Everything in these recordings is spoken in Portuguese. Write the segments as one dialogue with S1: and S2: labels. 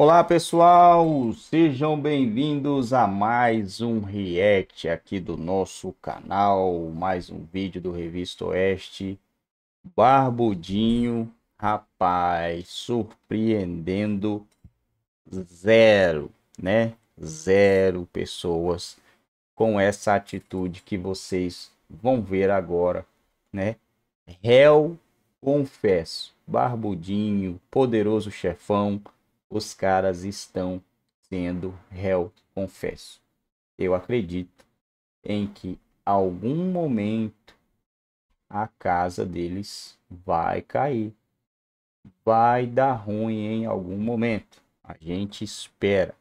S1: Olá pessoal, sejam bem-vindos a mais um react aqui do nosso canal, mais um vídeo do Revista Oeste. Barbudinho, rapaz, surpreendendo zero, né? Zero pessoas com essa atitude que vocês vão ver agora, né? Réu, confesso, Barbudinho, poderoso chefão os caras estão sendo réu, confesso. Eu acredito em que algum momento a casa deles vai cair. Vai dar ruim em algum momento. A gente espera.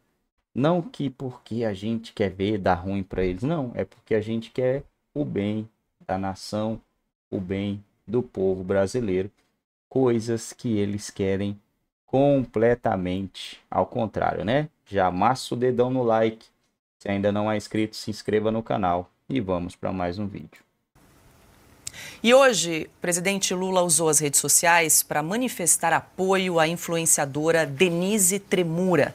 S1: Não que porque a gente quer ver dar ruim para eles, não. É porque a gente quer o bem da nação, o bem do povo brasileiro. Coisas que eles querem completamente ao contrário, né? Já amassa o dedão no like. Se ainda não é inscrito, se inscreva no canal e vamos para mais um vídeo.
S2: E hoje, o presidente Lula usou as redes sociais para manifestar apoio à influenciadora Denise Tremura.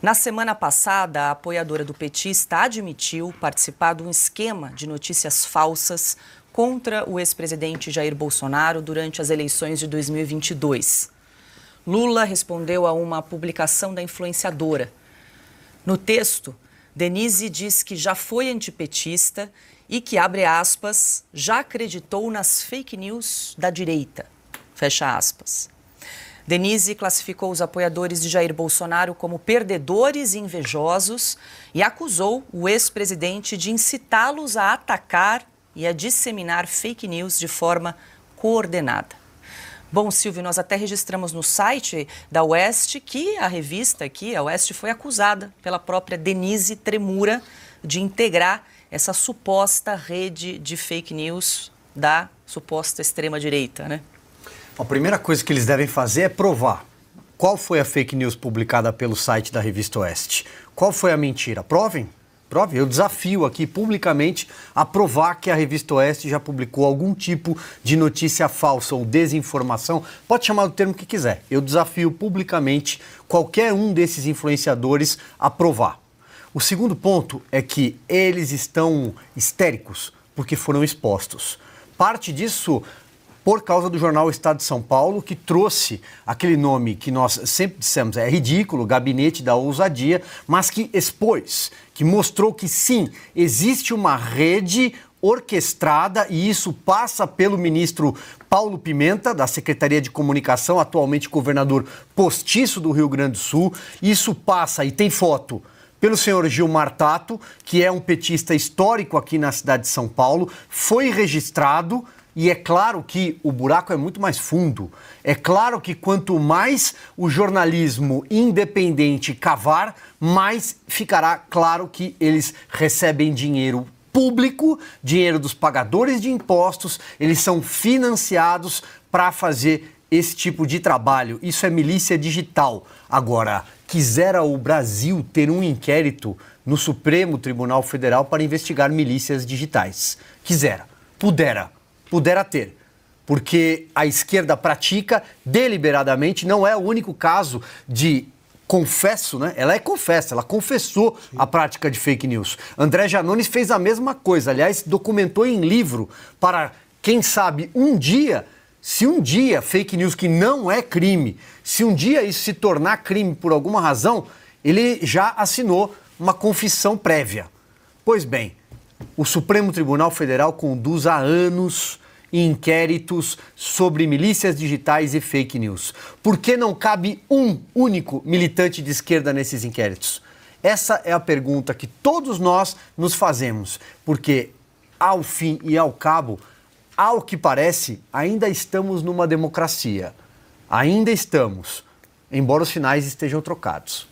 S2: Na semana passada, a apoiadora do petista admitiu participar de um esquema de notícias falsas contra o ex-presidente Jair Bolsonaro durante as eleições de 2022. Lula respondeu a uma publicação da influenciadora. No texto, Denise diz que já foi antipetista e que, abre aspas, já acreditou nas fake news da direita. Fecha aspas. Denise classificou os apoiadores de Jair Bolsonaro como perdedores e invejosos e acusou o ex-presidente de incitá-los a atacar e a disseminar fake news de forma coordenada. Bom, Silvio, nós até registramos no site da Oeste que a revista aqui, a Oeste, foi acusada pela própria Denise Tremura de integrar essa suposta rede de fake news da suposta extrema-direita, né?
S3: A primeira coisa que eles devem fazer é provar qual foi a fake news publicada pelo site da revista Oeste. Qual foi a mentira? Provem? prove, eu desafio aqui publicamente a provar que a Revista Oeste já publicou algum tipo de notícia falsa ou desinformação. Pode chamar o termo que quiser. Eu desafio publicamente qualquer um desses influenciadores a provar. O segundo ponto é que eles estão histéricos porque foram expostos. Parte disso por causa do jornal Estado de São Paulo, que trouxe aquele nome que nós sempre dissemos é ridículo, gabinete da ousadia, mas que expôs, que mostrou que sim, existe uma rede orquestrada e isso passa pelo ministro Paulo Pimenta, da Secretaria de Comunicação, atualmente governador postiço do Rio Grande do Sul. Isso passa e tem foto pelo senhor Gilmar Tato, que é um petista histórico aqui na cidade de São Paulo, foi registrado e é claro que o buraco é muito mais fundo. É claro que quanto mais o jornalismo independente cavar, mais ficará claro que eles recebem dinheiro público, dinheiro dos pagadores de impostos, eles são financiados para fazer esse tipo de trabalho. Isso é milícia digital. Agora, quisera o Brasil ter um inquérito no Supremo Tribunal Federal para investigar milícias digitais. Quisera, pudera pudera ter porque a esquerda pratica deliberadamente, não é o único caso de confesso, né? Ela é confessa, ela confessou Sim. a prática de fake news. André Janones fez a mesma coisa, aliás, documentou em livro para quem sabe um dia se um dia fake news que não é crime, se um dia isso se tornar crime por alguma razão, ele já assinou uma confissão prévia. Pois bem, o Supremo Tribunal Federal conduz há anos inquéritos sobre milícias digitais e fake news. Por que não cabe um único militante de esquerda nesses inquéritos? Essa é a pergunta que todos nós nos fazemos, porque ao fim e ao cabo, ao que parece, ainda estamos numa democracia. Ainda estamos, embora os sinais estejam trocados.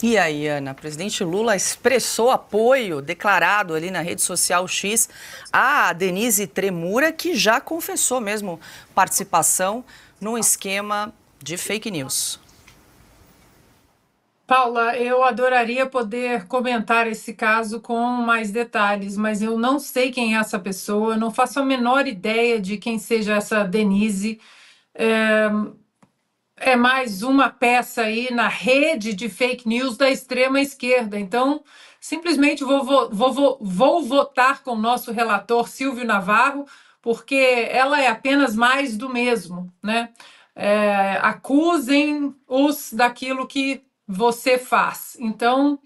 S2: E aí, Ana, presidente Lula expressou apoio declarado ali na rede social X a Denise Tremura, que já confessou mesmo participação num esquema de fake news.
S4: Paula, eu adoraria poder comentar esse caso com mais detalhes, mas eu não sei quem é essa pessoa, não faço a menor ideia de quem seja essa Denise. É é mais uma peça aí na rede de fake news da extrema esquerda. Então, simplesmente vou, vou, vou, vou votar com o nosso relator Silvio Navarro, porque ela é apenas mais do mesmo, né? É, acusem-os daquilo que você faz. Então,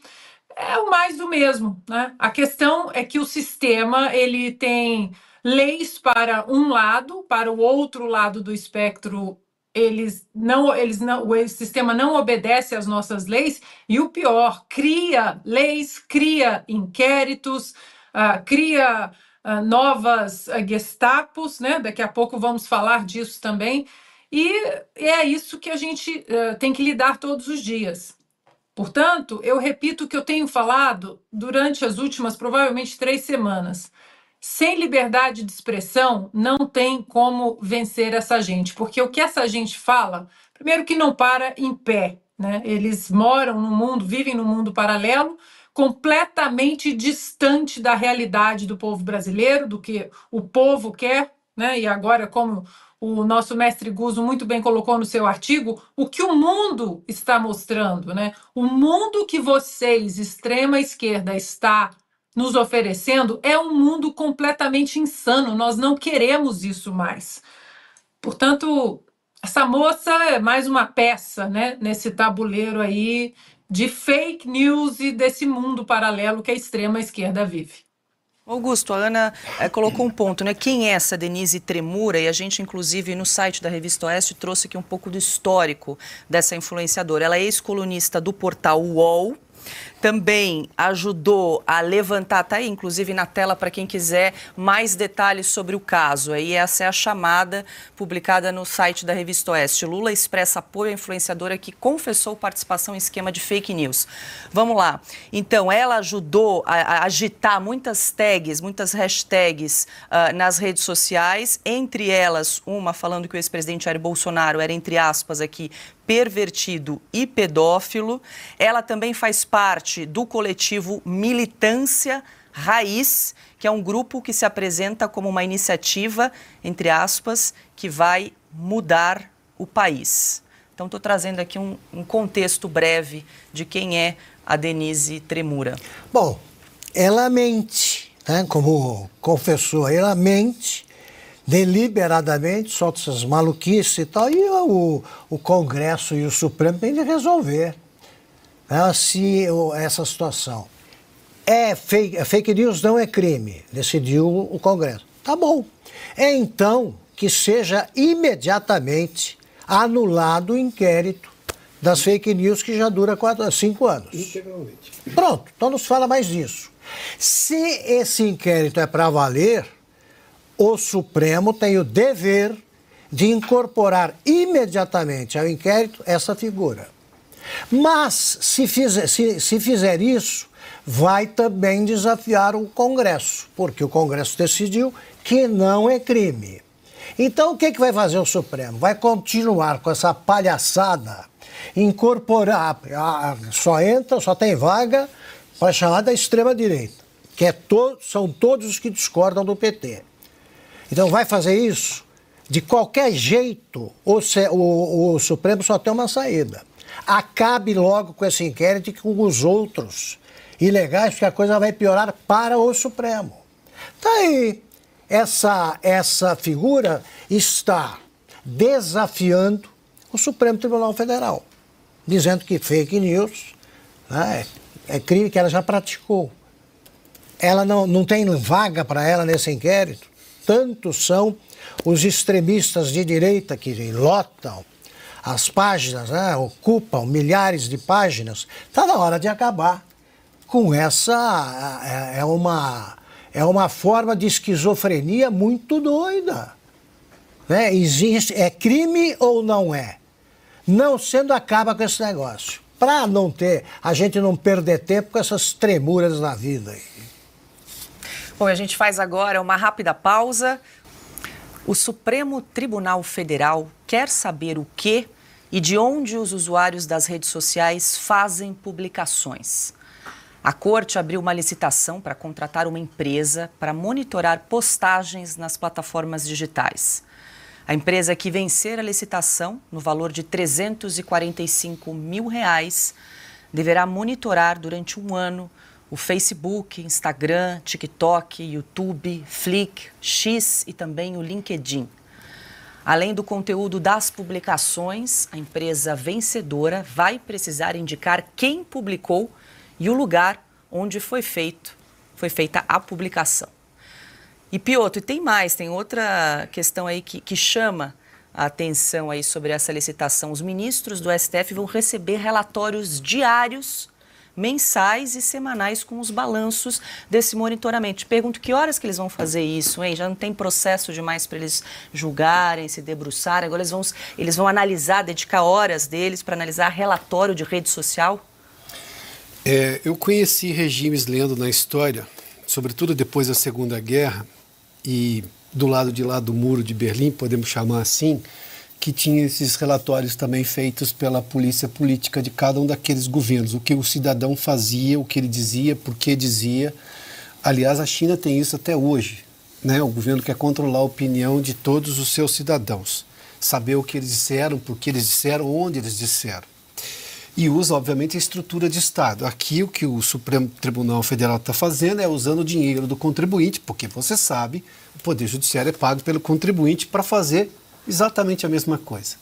S4: é o mais do mesmo, né? A questão é que o sistema, ele tem leis para um lado, para o outro lado do espectro eles não, eles não, o sistema não obedece às nossas leis e o pior, cria leis, cria inquéritos, uh, cria uh, novas uh, gestapos, né? Daqui a pouco vamos falar disso também. E é isso que a gente tem que lidar todos os dias. Portanto, eu repito o que eu tenho falado durante as últimas, provavelmente, três semanas. Sem liberdade de expressão, não tem como vencer essa gente, porque o que essa gente fala, primeiro que não para em pé, né? Eles moram no mundo, vivem no mundo paralelo, completamente distante da realidade do povo brasileiro, do que o povo quer, né? E agora, como o nosso mestre Guzo muito bem colocou no seu artigo, o que o mundo está mostrando, né? O mundo que vocês, extrema esquerda, está nos oferecendo é um mundo completamente insano. Nós não queremos isso mais. Portanto, essa moça é mais uma peça, né, nesse tabuleiro aí de fake news e desse mundo paralelo que a extrema esquerda vive.
S2: Augusto, a Ana é, colocou um ponto, né? Quem é essa Denise Tremura? E a gente, inclusive, no site da Revista Oeste, trouxe aqui um pouco do histórico dessa influenciadora. Ela é ex-colunista do portal UOL, também ajudou a levantar, tá aí inclusive na tela para quem quiser mais detalhes sobre o caso. Aí essa é a chamada publicada no site da revista Oeste. Lula expressa apoio à influenciadora que confessou participação em esquema de fake news. Vamos lá. Então, ela ajudou a, a agitar muitas tags, muitas hashtags uh, nas redes sociais, entre elas uma falando que o ex-presidente Jair Bolsonaro era, entre aspas, aqui pervertido e pedófilo. Ela também faz parte parte do coletivo Militância Raiz, que é um grupo que se apresenta como uma iniciativa, entre aspas, que vai mudar o país. Então, estou trazendo aqui um, um, contexto breve de quem é a Denise Tremura. Bom,
S5: ela mente, né? como confessou, ela mente deliberadamente, solta essas maluquices e tal, e o, o Congresso e o Supremo têm de resolver. Ah, se essa situação é fake, é fake news, não é crime, decidiu o Congresso. Tá bom. É então que seja imediatamente anulado o inquérito das fake news que já dura quatro, cinco anos.
S6: Integralmente.
S5: Pronto, então nos fala mais disso. Se esse inquérito é para valer, o Supremo tem o dever de incorporar imediatamente ao inquérito essa figura. Mas, se fizer, se, se fizer isso, vai também desafiar o Congresso, porque o Congresso decidiu que não é crime. Então, o que, é que vai fazer o Supremo? Vai continuar com essa palhaçada, incorporar, ah, só entra, só tem vaga para chamar da extrema-direita, que é to, são todos os que discordam do PT. Então, vai fazer isso? De qualquer jeito, o, o, o Supremo só tem uma saída Acabe logo com esse inquérito e com os outros ilegais, porque a coisa vai piorar para o Supremo. Tá aí. Essa, essa figura está desafiando o Supremo Tribunal Federal, dizendo que fake news né, é, é crime que ela já praticou. Ela não, não tem vaga para ela nesse inquérito. Tantos são os extremistas de direita que lotam as páginas, né, ocupam milhares de páginas, está na hora de acabar com essa. É, é, é uma, é uma forma de esquizofrenia muito doida. Né? Existe, é crime ou não é? Não sendo, acaba com esse negócio. Para não ter, a gente não perder tempo com essas tremuras na vida.
S2: Bom, a gente faz agora uma rápida pausa. O Supremo Tribunal Federal quer saber o que e de onde os usuários das redes sociais fazem publicações. A corte abriu uma licitação para contratar uma empresa para monitorar postagens nas plataformas digitais. A empresa que vencer a licitação, no valor de 345 mil reais, deverá monitorar durante um ano o Facebook, Instagram, TikTok, YouTube, Flick, X e também o LinkedIn. Além do conteúdo das publicações, a empresa vencedora vai precisar indicar quem publicou e o lugar onde foi feito, foi feita a publicação. E Pioto, e tem mais, tem outra questão aí que, que chama a atenção aí sobre essa licitação. Os ministros do STF vão receber relatórios diários mensais e semanais com os balanços desse monitoramento. pergunto que horas que eles vão fazer isso, hein? Já não tem processo demais para eles julgarem, se debruçarem. Agora eles vão, eles vão analisar, dedicar horas deles para analisar relatório de rede social?
S6: É, eu conheci regimes lendo na história, sobretudo depois da Segunda Guerra, e do lado de lá do muro de Berlim, podemos chamar assim, que tinha esses relatórios também feitos pela polícia política de cada um daqueles governos, o que o cidadão fazia, o que ele dizia, por que dizia. Aliás, a China tem isso até hoje. Né? O governo quer controlar a opinião de todos os seus cidadãos, saber o que eles disseram, por que eles disseram, onde eles disseram. E usa, obviamente, a estrutura de Estado. Aqui, o que o Supremo Tribunal Federal está fazendo é usando o dinheiro do contribuinte, porque você sabe, o Poder Judiciário é pago pelo contribuinte para fazer Exatamente a mesma coisa.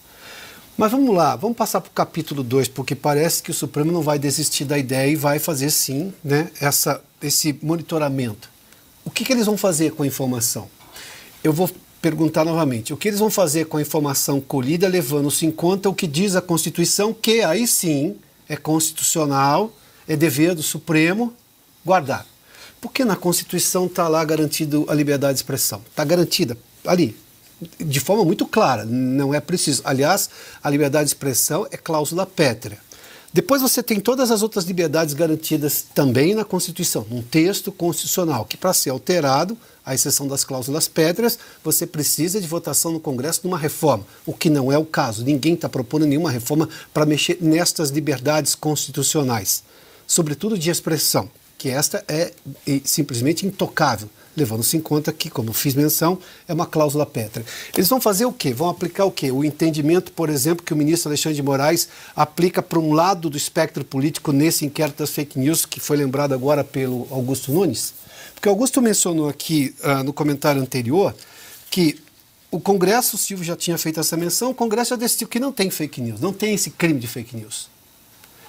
S6: Mas vamos lá, vamos passar para o capítulo 2, porque parece que o Supremo não vai desistir da ideia e vai fazer sim né, essa, esse monitoramento. O que, que eles vão fazer com a informação? Eu vou perguntar novamente. O que eles vão fazer com a informação colhida, levando-se em conta o que diz a Constituição, que aí sim é constitucional, é dever do Supremo guardar. Porque na Constituição está lá garantido a liberdade de expressão. Está garantida ali, de forma muito clara, não é preciso. Aliás, a liberdade de expressão é cláusula pétrea. Depois você tem todas as outras liberdades garantidas também na Constituição, num texto constitucional, que para ser alterado, à exceção das cláusulas pétreas, você precisa de votação no Congresso de uma reforma, o que não é o caso. Ninguém está propondo nenhuma reforma para mexer nestas liberdades constitucionais, sobretudo de expressão, que esta é simplesmente intocável levando-se em conta que, como fiz menção, é uma cláusula pétrea. Eles vão fazer o quê? Vão aplicar o quê? O entendimento, por exemplo, que o ministro Alexandre de Moraes aplica para um lado do espectro político nesse inquérito das fake news que foi lembrado agora pelo Augusto Nunes? Porque Augusto mencionou aqui uh, no comentário anterior que o Congresso, o Silvio já tinha feito essa menção, o Congresso já decidiu que não tem fake news, não tem esse crime de fake news.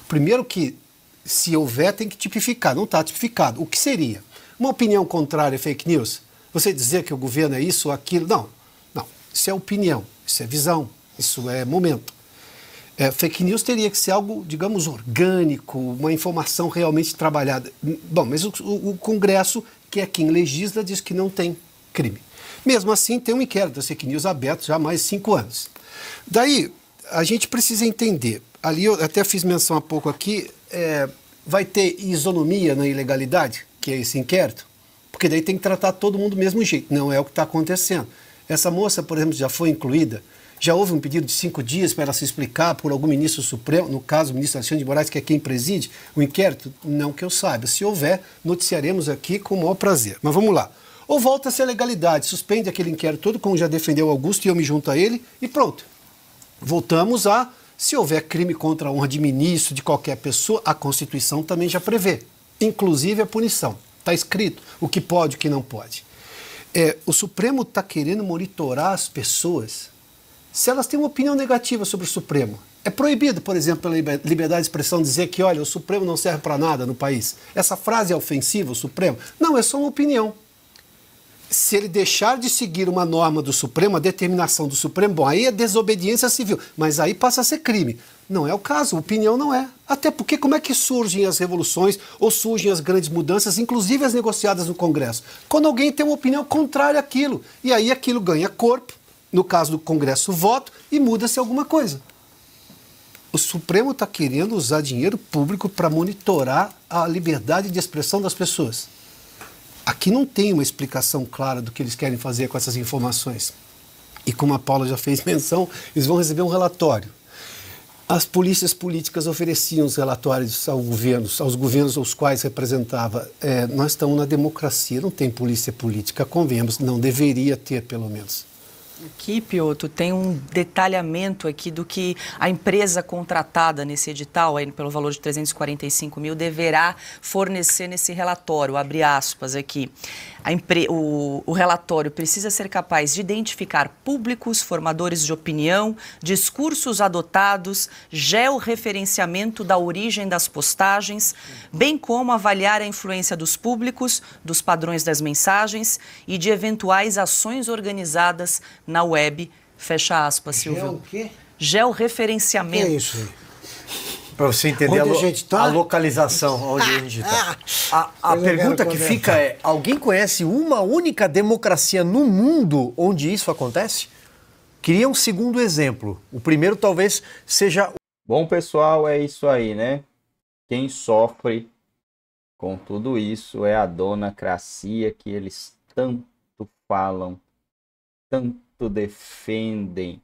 S6: Primeiro que, se houver, tem que tipificar, não está tipificado. O que seria? Uma opinião contrária é fake news? Você dizer que o governo é isso ou aquilo? Não. Não. Isso é opinião, isso é visão, isso é momento. É, fake news teria que ser algo, digamos, orgânico, uma informação realmente trabalhada. Bom, mas o, o Congresso, que é quem legisla, diz que não tem crime. Mesmo assim, tem um inquérito das fake news aberto já há mais de cinco anos. Daí, a gente precisa entender. Ali eu até fiz menção há pouco aqui, é, vai ter isonomia na ilegalidade? que é esse inquérito, porque daí tem que tratar todo mundo do mesmo jeito. Não é o que está acontecendo. Essa moça, por exemplo, já foi incluída, já houve um pedido de cinco dias para ela se explicar por algum ministro supremo, no caso o ministro Alexandre de Moraes, que é quem preside o inquérito? Não que eu saiba. Se houver, noticiaremos aqui com o maior prazer. Mas vamos lá. Ou volta-se à legalidade, suspende aquele inquérito todo, como já defendeu Augusto e eu me junto a ele, e pronto. Voltamos a, se houver crime contra a honra de ministro, de qualquer pessoa, a Constituição também já prevê inclusive a punição. Está escrito o que pode e o que não pode. É, o Supremo está querendo monitorar as pessoas se elas têm uma opinião negativa sobre o Supremo. É proibido, por exemplo, pela liberdade de expressão dizer que, olha, o Supremo não serve para nada no país. Essa frase é ofensiva, o Supremo? Não, é só uma opinião se ele deixar de seguir uma norma do Supremo, a determinação do Supremo, bom, aí é desobediência civil, mas aí passa a ser crime. Não é o caso, opinião não é. Até porque como é que surgem as revoluções ou surgem as grandes mudanças, inclusive as negociadas no Congresso? Quando alguém tem uma opinião contrária àquilo, e aí aquilo ganha corpo, no caso do Congresso, voto, e muda-se alguma coisa. O Supremo está querendo usar dinheiro público para monitorar a liberdade de expressão das pessoas. Aqui não tem uma explicação clara do que eles querem fazer com essas informações. E como a Paula já fez menção, eles vão receber um relatório. As polícias políticas ofereciam os relatórios aos governos, aos governos aos quais representava. É, nós estamos na democracia, não tem polícia política, convenhamos, não deveria ter, pelo menos
S2: aqui, Pioto, tem um detalhamento aqui do que a empresa contratada nesse edital, aí, pelo valor de 345 mil, deverá fornecer nesse relatório, abre aspas aqui. O... o, relatório precisa ser capaz de identificar públicos, formadores de opinião, discursos adotados, georreferenciamento da origem das postagens, bem como avaliar a influência dos públicos, dos padrões das mensagens e de eventuais ações organizadas na web. Fecha aspas, Silvio. gel o quê? Georreferenciamento. Que é isso
S5: aí? Para você
S3: entender a, lo a, tá? a, localização onde a gente está.
S2: A, a pergunta que fica
S3: é: alguém conhece uma única democracia no mundo onde isso acontece?
S1: Queria um segundo exemplo. O primeiro talvez seja. Bom, pessoal, é isso aí, né? Quem sofre com tudo isso é a dona cracia que eles tanto falam, tanto tanto defendem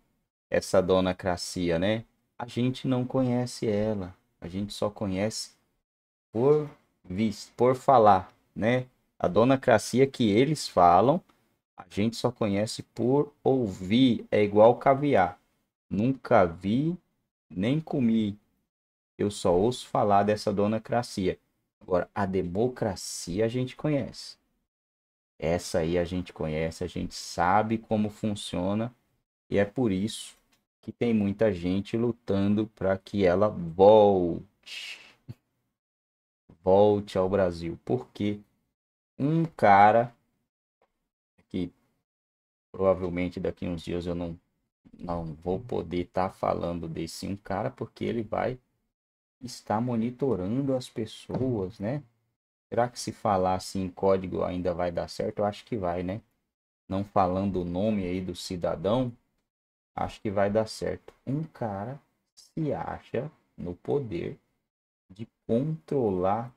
S1: essa dona Cracia, né? A gente não conhece ela, a gente só conhece por visto, por falar, né? A dona Cracia que eles falam, a gente só conhece por ouvir, é igual caviar. Nunca vi, nem comi. Eu só ouço falar dessa dona Cracia. Agora, a democracia a gente conhece. Essa aí a gente conhece, a gente sabe como funciona e é por isso que tem muita gente lutando para que ela volte. Volte ao Brasil. Porque um cara que provavelmente daqui uns dias eu não não vou poder estar tá falando desse um cara porque ele vai estar monitorando as pessoas, né? Será que se falar assim em código ainda vai dar certo? Eu acho que vai, né? Não falando o nome aí do cidadão, acho que vai dar certo. Um cara se acha no poder de controlar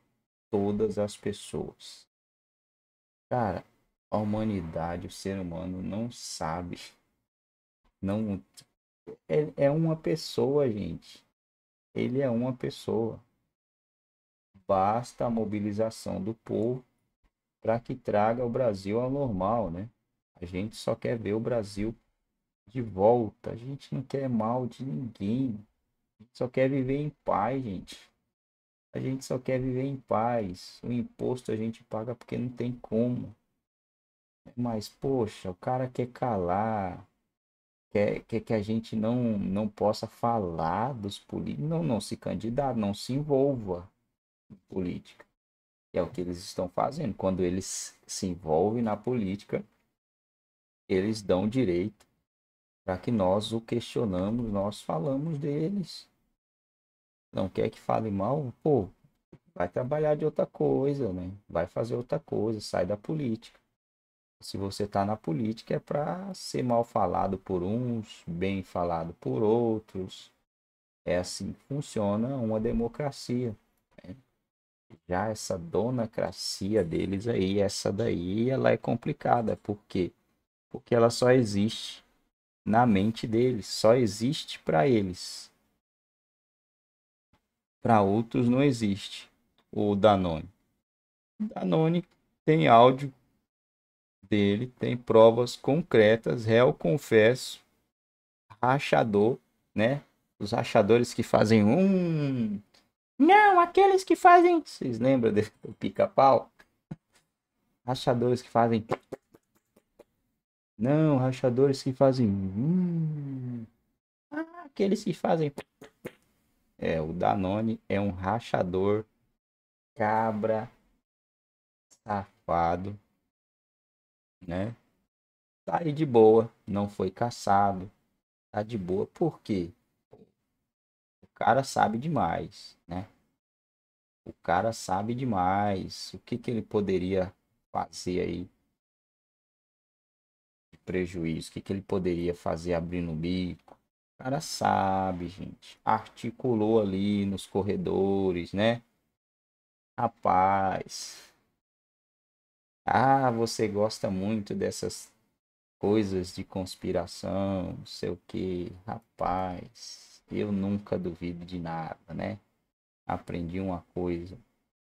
S1: todas as pessoas. Cara, a humanidade, o ser humano não sabe. Não é, é uma pessoa, gente. Ele é uma pessoa basta a mobilização do povo para que traga o Brasil ao normal, né? A gente só quer ver o Brasil de volta. A gente não quer mal de ninguém. A gente só quer viver em paz, gente. A gente só quer viver em paz. O imposto a gente paga porque não tem como. Mas, poxa, o cara quer calar. Quer, quer que a gente não, não possa falar dos políticos. Não, não se candidata, não se envolva política. E é o que eles estão fazendo. Quando eles se envolvem na política, eles dão direito para que nós o questionamos, nós falamos deles. Não quer que fale mal? Pô, vai trabalhar de outra coisa, né? Vai fazer outra coisa, sai da política. Se você está na política é para ser mal falado por uns, bem falado por outros. É assim que funciona uma democracia já essa donacracia deles aí, essa daí, ela é complicada. Por quê? Porque ela só existe na mente deles, só existe para eles. Para outros não existe o Danone.
S4: Danone
S1: tem áudio dele, tem provas concretas, réu confesso, rachador, né? Os rachadores que fazem um não, aqueles que fazem. Vocês lembram do pica-pau? Rachadores que fazem. Não, rachadores que fazem. Hum. Ah, aqueles que fazem. É, o Danone é um rachador cabra safado, né? Tá aí de boa, não foi caçado, tá de boa. Por quê? cara sabe demais, né? O cara sabe demais. O que, que ele poderia fazer aí de prejuízo? O que, que ele poderia fazer abrindo o bico? O cara sabe, gente. Articulou ali nos corredores, né? Rapaz. Ah, você gosta muito dessas coisas de conspiração, não sei o que, rapaz. Eu nunca duvido de nada, né? Aprendi uma coisa.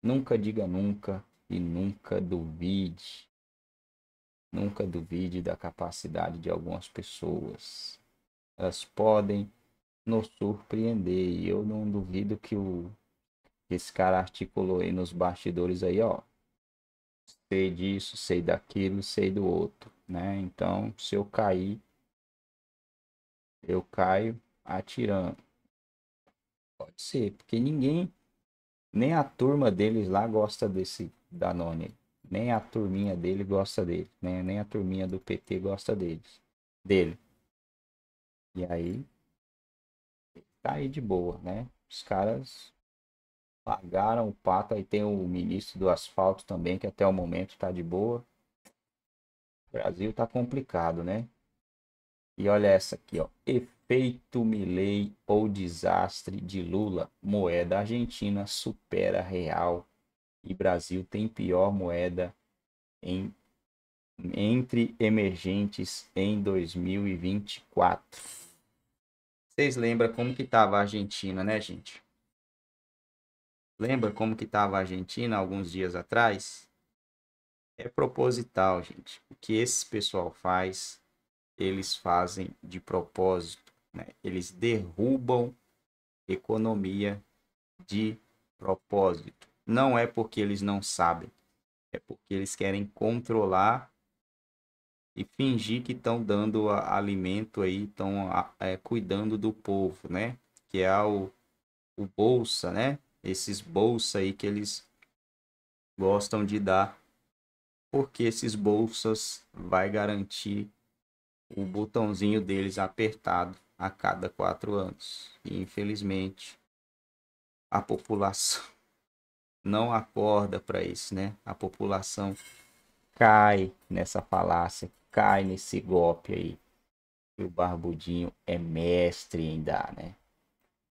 S1: Nunca diga nunca e nunca duvide. Nunca duvide da capacidade de algumas pessoas. Elas podem nos surpreender. E eu não duvido que o que esse cara articulou aí nos bastidores aí, ó. Sei disso, sei daquilo, sei do outro, né? Então, se eu cair, eu caio atirando. Pode ser, porque ninguém, nem a turma deles lá gosta desse Danone. Nem a turminha dele gosta dele. Né? Nem a turminha do PT gosta deles, dele. E aí, tá aí de boa, né? Os caras pagaram o pato. Aí tem o ministro do asfalto também, que até o momento tá de boa. O Brasil tá complicado, né? E olha essa aqui, ó. Efeito Peito Milei ou desastre de Lula. Moeda argentina supera real e Brasil tem pior moeda em, entre emergentes em 2024. Vocês lembram como que estava a Argentina, né, gente? Lembra como que estava a Argentina alguns dias atrás? É proposital, gente. O que esse pessoal faz, eles fazem de propósito. Né? Eles derrubam economia de propósito. Não é porque eles não sabem, é porque eles querem controlar e fingir que estão dando alimento aí, estão é, cuidando do povo, né? Que é o, o bolsa, né? Esses bolsa aí que eles gostam de dar, porque esses bolsas vai garantir o botãozinho deles apertado a cada quatro anos. E, infelizmente, a população não acorda para isso, né? A população cai nessa falácia, cai nesse golpe aí. E o Barbudinho é mestre em dar, né?